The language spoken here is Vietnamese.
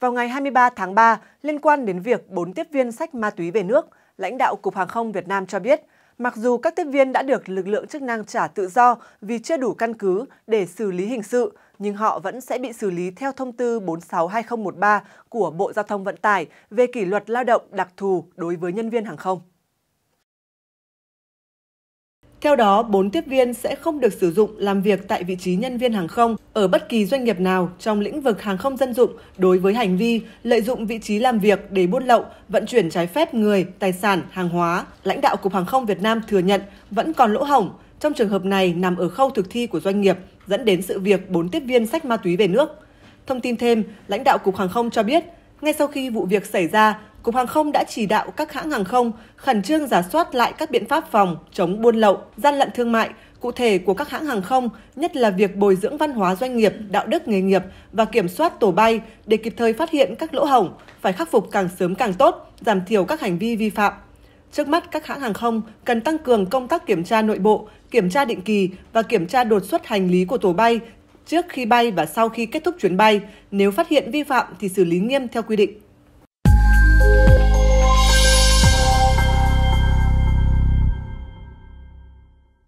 Vào ngày 23 tháng 3, liên quan đến việc 4 tiếp viên sách ma túy về nước, lãnh đạo Cục Hàng không Việt Nam cho biết, mặc dù các tiếp viên đã được lực lượng chức năng trả tự do vì chưa đủ căn cứ để xử lý hình sự, nhưng họ vẫn sẽ bị xử lý theo thông tư 462013 của Bộ Giao thông Vận tải về kỷ luật lao động đặc thù đối với nhân viên hàng không. Theo đó, 4 tiếp viên sẽ không được sử dụng làm việc tại vị trí nhân viên hàng không ở bất kỳ doanh nghiệp nào trong lĩnh vực hàng không dân dụng đối với hành vi lợi dụng vị trí làm việc để buôn lậu, vận chuyển trái phép người, tài sản, hàng hóa. Lãnh đạo Cục Hàng không Việt Nam thừa nhận vẫn còn lỗ hổng trong trường hợp này nằm ở khâu thực thi của doanh nghiệp, dẫn đến sự việc 4 tiếp viên sách ma túy về nước. Thông tin thêm, lãnh đạo Cục Hàng không cho biết, ngay sau khi vụ việc xảy ra, Cục Hàng không đã chỉ đạo các hãng hàng không khẩn trương giả soát lại các biện pháp phòng chống buôn lậu, gian lận thương mại, cụ thể của các hãng hàng không, nhất là việc bồi dưỡng văn hóa doanh nghiệp, đạo đức nghề nghiệp và kiểm soát tổ bay để kịp thời phát hiện các lỗ hổng, phải khắc phục càng sớm càng tốt, giảm thiểu các hành vi vi phạm. Trước mắt, các hãng hàng không cần tăng cường công tác kiểm tra nội bộ, kiểm tra định kỳ và kiểm tra đột xuất hành lý của tổ bay trước khi bay và sau khi kết thúc chuyến bay. Nếu phát hiện vi phạm thì xử lý nghiêm theo quy định.